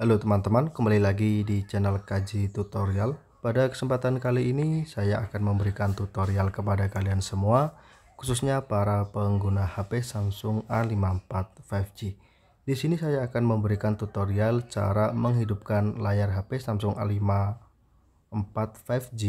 Halo teman-teman, kembali lagi di channel Kaji Tutorial. Pada kesempatan kali ini saya akan memberikan tutorial kepada kalian semua, khususnya para pengguna HP Samsung A54 5G. Di sini saya akan memberikan tutorial cara menghidupkan layar HP Samsung A54 5G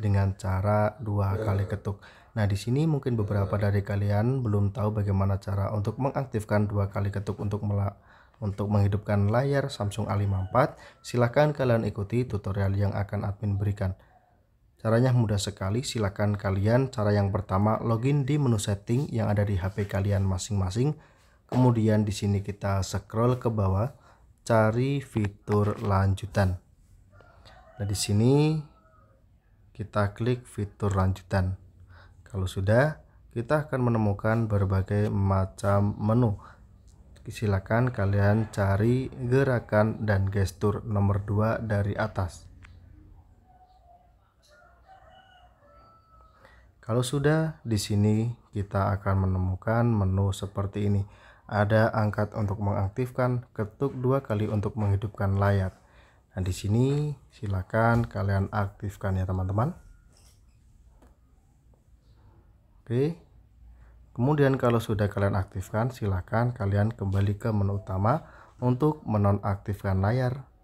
dengan cara dua kali ketuk. Nah, di sini mungkin beberapa dari kalian belum tahu bagaimana cara untuk mengaktifkan dua kali ketuk untuk melakukan untuk menghidupkan layar Samsung A54, silakan kalian ikuti tutorial yang akan admin berikan. Caranya mudah sekali, silakan kalian cara yang pertama login di menu setting yang ada di HP kalian masing-masing. Kemudian di sini kita scroll ke bawah, cari fitur lanjutan. Nah, di sini kita klik fitur lanjutan. Kalau sudah, kita akan menemukan berbagai macam menu silakan kalian cari gerakan dan gestur nomor 2 dari atas. Kalau sudah, di sini kita akan menemukan menu seperti ini. Ada angkat untuk mengaktifkan, ketuk dua kali untuk menghidupkan layar. Nah, di sini silakan kalian aktifkan ya teman-teman. Oke. Kemudian kalau sudah kalian aktifkan, silakan kalian kembali ke menu utama untuk menonaktifkan layar.